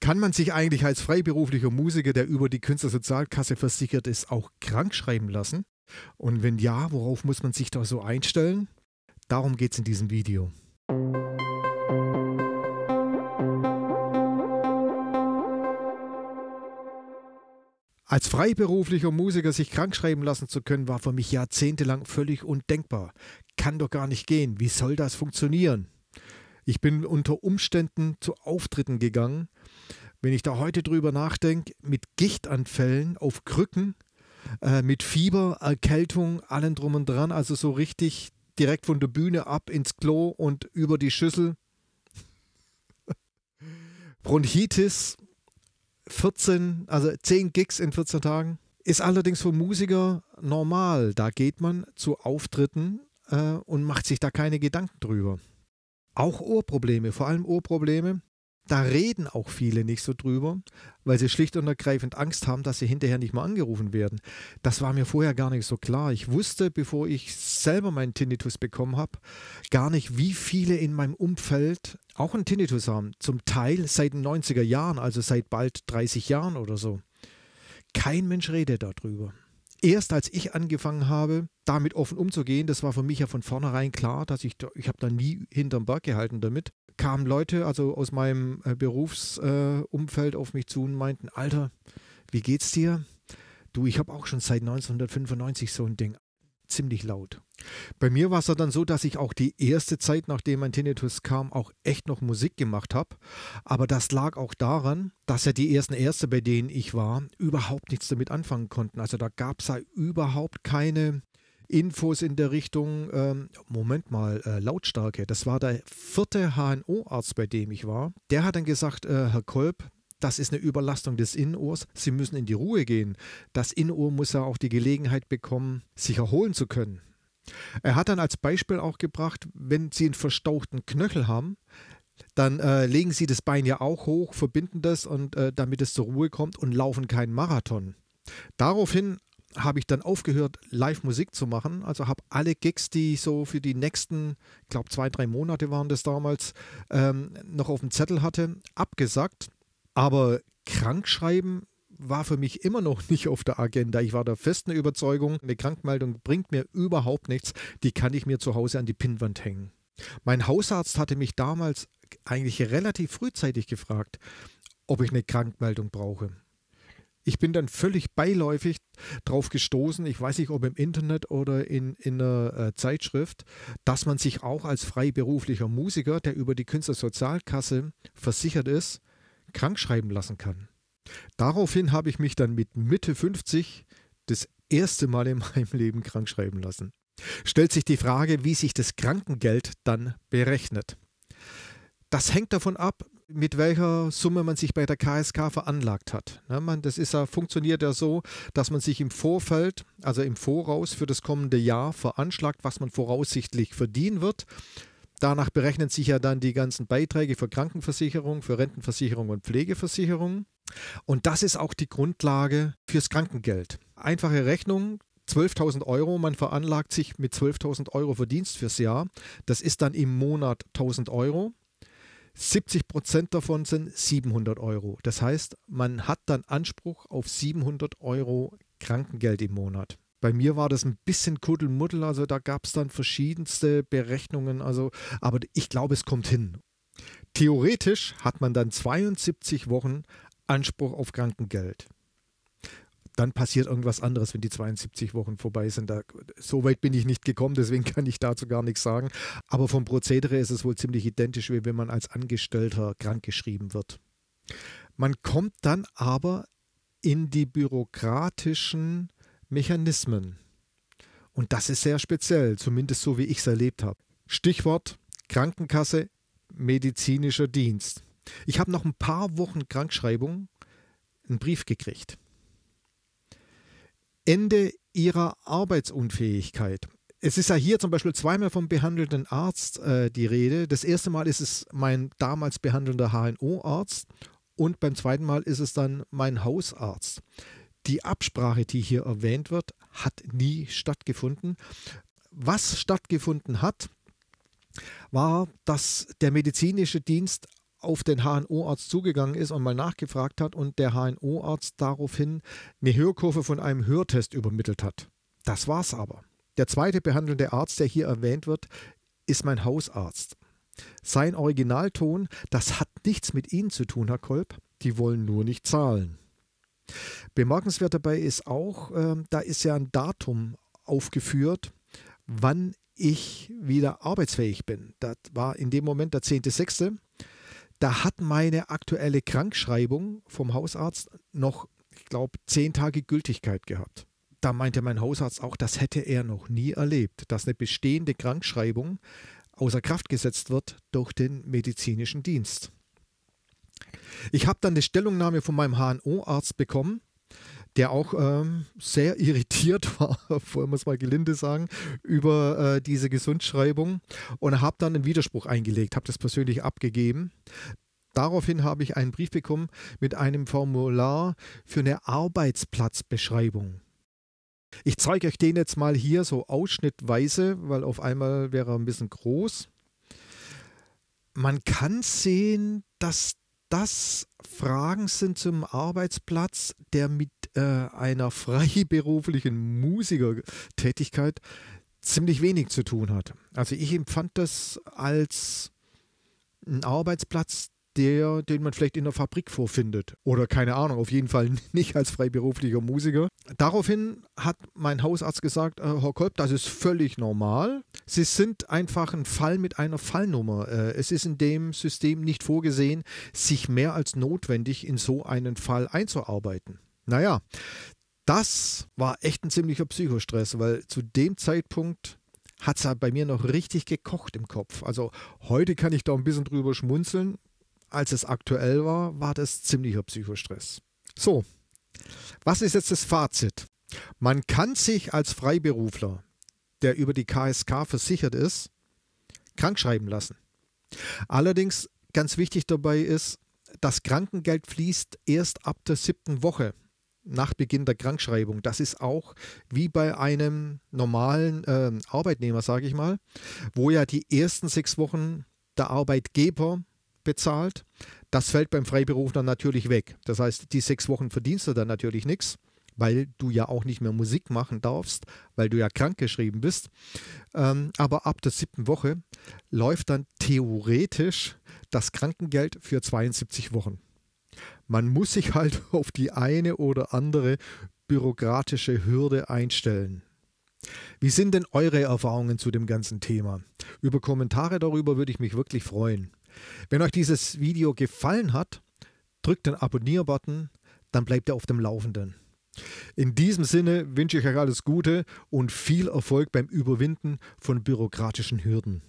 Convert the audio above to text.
Kann man sich eigentlich als freiberuflicher Musiker, der über die Künstlersozialkasse versichert ist, auch krank schreiben lassen? Und wenn ja, worauf muss man sich da so einstellen? Darum geht es in diesem Video. Als freiberuflicher Musiker sich krankschreiben lassen zu können, war für mich jahrzehntelang völlig undenkbar. Kann doch gar nicht gehen. Wie soll das funktionieren? Ich bin unter Umständen zu Auftritten gegangen. Wenn ich da heute drüber nachdenke, mit Gichtanfällen auf Krücken, äh, mit Fieber, Erkältung, allen drum und dran, also so richtig direkt von der Bühne ab ins Klo und über die Schüssel. Bronchitis, 14, also 10 Gigs in 14 Tagen. Ist allerdings für Musiker normal. Da geht man zu Auftritten äh, und macht sich da keine Gedanken drüber. Auch Ohrprobleme, vor allem Ohrprobleme. Da reden auch viele nicht so drüber, weil sie schlicht und ergreifend Angst haben, dass sie hinterher nicht mehr angerufen werden. Das war mir vorher gar nicht so klar. Ich wusste, bevor ich selber meinen Tinnitus bekommen habe, gar nicht, wie viele in meinem Umfeld auch einen Tinnitus haben. Zum Teil seit den 90er Jahren, also seit bald 30 Jahren oder so. Kein Mensch redet darüber erst als ich angefangen habe, damit offen umzugehen, das war für mich ja von vornherein klar, dass ich, ich habe da nie hinterm Berg gehalten damit, kamen Leute also aus meinem äh, Berufsumfeld auf mich zu und meinten, Alter, wie geht's dir? Du, ich habe auch schon seit 1995 so ein Ding ziemlich laut. Bei mir war es dann so, dass ich auch die erste Zeit, nachdem mein Tinnitus kam, auch echt noch Musik gemacht habe. Aber das lag auch daran, dass ja die ersten Ärzte, bei denen ich war, überhaupt nichts damit anfangen konnten. Also da gab es ja überhaupt keine Infos in der Richtung, ähm, Moment mal, äh, Lautstärke. Das war der vierte HNO-Arzt, bei dem ich war. Der hat dann gesagt, äh, Herr Kolb, das ist eine Überlastung des Innenohrs. Sie müssen in die Ruhe gehen. Das Innenohr muss ja auch die Gelegenheit bekommen, sich erholen zu können. Er hat dann als Beispiel auch gebracht, wenn Sie einen verstauchten Knöchel haben, dann äh, legen Sie das Bein ja auch hoch, verbinden das und äh, damit es zur Ruhe kommt und laufen keinen Marathon. Daraufhin habe ich dann aufgehört, live Musik zu machen. Also habe alle Gigs, die so für die nächsten, ich glaube zwei, drei Monate waren das damals, ähm, noch auf dem Zettel hatte, abgesagt aber krankschreiben war für mich immer noch nicht auf der Agenda. Ich war der festen Überzeugung, eine Krankmeldung bringt mir überhaupt nichts. Die kann ich mir zu Hause an die Pinnwand hängen. Mein Hausarzt hatte mich damals eigentlich relativ frühzeitig gefragt, ob ich eine Krankmeldung brauche. Ich bin dann völlig beiläufig drauf gestoßen, ich weiß nicht, ob im Internet oder in, in einer äh, Zeitschrift, dass man sich auch als freiberuflicher Musiker, der über die Künstlersozialkasse versichert ist, krankschreiben lassen kann. Daraufhin habe ich mich dann mit Mitte 50 das erste Mal in meinem Leben krankschreiben lassen. Stellt sich die Frage, wie sich das Krankengeld dann berechnet. Das hängt davon ab, mit welcher Summe man sich bei der KSK veranlagt hat. Ne, das ist ja, funktioniert ja so, dass man sich im Vorfeld, also im Voraus für das kommende Jahr veranschlagt, was man voraussichtlich verdienen wird Danach berechnen sich ja dann die ganzen Beiträge für Krankenversicherung, für Rentenversicherung und Pflegeversicherung. Und das ist auch die Grundlage fürs Krankengeld. Einfache Rechnung, 12.000 Euro, man veranlagt sich mit 12.000 Euro Verdienst fürs Jahr. Das ist dann im Monat 1.000 Euro. 70 Prozent davon sind 700 Euro. Das heißt, man hat dann Anspruch auf 700 Euro Krankengeld im Monat. Bei mir war das ein bisschen Kuddelmuddel, also da gab es dann verschiedenste Berechnungen, also, aber ich glaube, es kommt hin. Theoretisch hat man dann 72 Wochen Anspruch auf Krankengeld. Dann passiert irgendwas anderes, wenn die 72 Wochen vorbei sind. Da, so weit bin ich nicht gekommen, deswegen kann ich dazu gar nichts sagen. Aber vom Prozedere ist es wohl ziemlich identisch, wie wenn man als Angestellter krankgeschrieben wird. Man kommt dann aber in die bürokratischen Mechanismen. Und das ist sehr speziell, zumindest so wie ich es erlebt habe. Stichwort Krankenkasse, medizinischer Dienst. Ich habe noch ein paar Wochen Krankschreibung einen Brief gekriegt. Ende ihrer Arbeitsunfähigkeit. Es ist ja hier zum Beispiel zweimal vom behandelnden Arzt äh, die Rede. Das erste Mal ist es mein damals behandelnder HNO-Arzt und beim zweiten Mal ist es dann mein Hausarzt. Die Absprache, die hier erwähnt wird, hat nie stattgefunden. Was stattgefunden hat, war, dass der medizinische Dienst auf den HNO-Arzt zugegangen ist und mal nachgefragt hat und der HNO-Arzt daraufhin eine Hörkurve von einem Hörtest übermittelt hat. Das war's aber. Der zweite behandelnde Arzt, der hier erwähnt wird, ist mein Hausarzt. Sein Originalton, das hat nichts mit Ihnen zu tun, Herr Kolb. Die wollen nur nicht zahlen. Bemerkenswert dabei ist auch, äh, da ist ja ein Datum aufgeführt, wann ich wieder arbeitsfähig bin. Das war in dem Moment der 10.6. Da hat meine aktuelle Krankschreibung vom Hausarzt noch, ich glaube, zehn Tage Gültigkeit gehabt. Da meinte mein Hausarzt auch, das hätte er noch nie erlebt, dass eine bestehende Krankschreibung außer Kraft gesetzt wird durch den medizinischen Dienst. Ich habe dann eine Stellungnahme von meinem HNO-Arzt bekommen, der auch ähm, sehr irritiert war, wollen wir es mal gelinde sagen, über äh, diese Gesundschreibung und habe dann einen Widerspruch eingelegt, habe das persönlich abgegeben. Daraufhin habe ich einen Brief bekommen mit einem Formular für eine Arbeitsplatzbeschreibung. Ich zeige euch den jetzt mal hier so ausschnittweise, weil auf einmal wäre er ein bisschen groß. Man kann sehen, dass das Fragen sind zum Arbeitsplatz, der mit äh, einer freiberuflichen Musikertätigkeit ziemlich wenig zu tun hat. Also ich empfand das als einen Arbeitsplatz, der, den man vielleicht in der Fabrik vorfindet. Oder keine Ahnung, auf jeden Fall nicht als freiberuflicher Musiker. Daraufhin hat mein Hausarzt gesagt, äh, Herr Kolb, das ist völlig normal. Sie sind einfach ein Fall mit einer Fallnummer. Äh, es ist in dem System nicht vorgesehen, sich mehr als notwendig in so einen Fall einzuarbeiten. Naja, das war echt ein ziemlicher Psychostress, weil zu dem Zeitpunkt hat es halt bei mir noch richtig gekocht im Kopf. Also heute kann ich da ein bisschen drüber schmunzeln als es aktuell war, war das ziemlicher Psychostress. So, was ist jetzt das Fazit? Man kann sich als Freiberufler, der über die KSK versichert ist, krankschreiben lassen. Allerdings ganz wichtig dabei ist, das Krankengeld fließt erst ab der siebten Woche nach Beginn der Krankschreibung. Das ist auch wie bei einem normalen äh, Arbeitnehmer, sage ich mal, wo ja die ersten sechs Wochen der Arbeitgeber bezahlt. Das fällt beim Freiberuf dann natürlich weg. Das heißt, die sechs Wochen verdienst du dann natürlich nichts, weil du ja auch nicht mehr Musik machen darfst, weil du ja krankgeschrieben bist. Ähm, aber ab der siebten Woche läuft dann theoretisch das Krankengeld für 72 Wochen. Man muss sich halt auf die eine oder andere bürokratische Hürde einstellen. Wie sind denn eure Erfahrungen zu dem ganzen Thema? Über Kommentare darüber würde ich mich wirklich freuen. Wenn euch dieses Video gefallen hat, drückt den Abonnier-Button, dann bleibt ihr auf dem Laufenden. In diesem Sinne wünsche ich euch alles Gute und viel Erfolg beim Überwinden von bürokratischen Hürden.